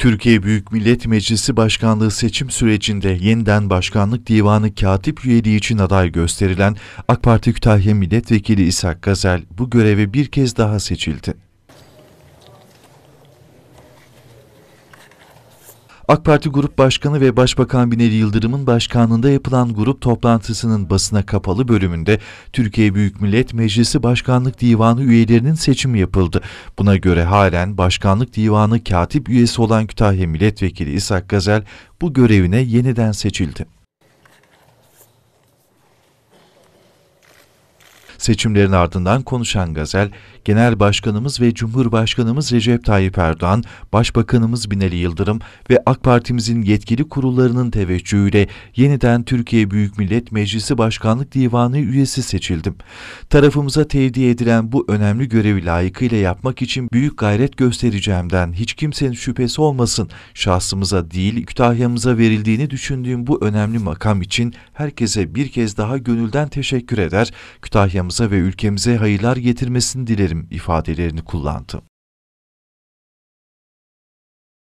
Türkiye Büyük Millet Meclisi Başkanlığı seçim sürecinde yeniden Başkanlık Divanı katip üyeliği için aday gösterilen AK Parti Kütahya Milletvekili İshak Gazel bu göreve bir kez daha seçildi. AK Parti Grup Başkanı ve Başbakan Binali Yıldırım'ın başkanlığında yapılan grup toplantısının basına kapalı bölümünde Türkiye Büyük Millet Meclisi Başkanlık Divanı üyelerinin seçimi yapıldı. Buna göre halen Başkanlık Divanı katip üyesi olan Kütahya Milletvekili İshak Gazel bu görevine yeniden seçildi. Seçimlerin ardından konuşan Gazel, Genel Başkanımız ve Cumhurbaşkanımız Recep Tayyip Erdoğan, Başbakanımız Binali Yıldırım ve AK Partimizin yetkili kurullarının teveccühüyle yeniden Türkiye Büyük Millet Meclisi Başkanlık Divanı üyesi seçildim. Tarafımıza tevdi edilen bu önemli görevi layıkıyla yapmak için büyük gayret göstereceğimden hiç kimsenin şüphesi olmasın. Şahsımıza değil Kütahya'mıza verildiğini düşündüğüm bu önemli makam için herkese bir kez daha gönülden teşekkür eder. Kütahya'mıza halkımıza ve ülkemize hayırlar getirmesini dilerim ifadelerini kullandı.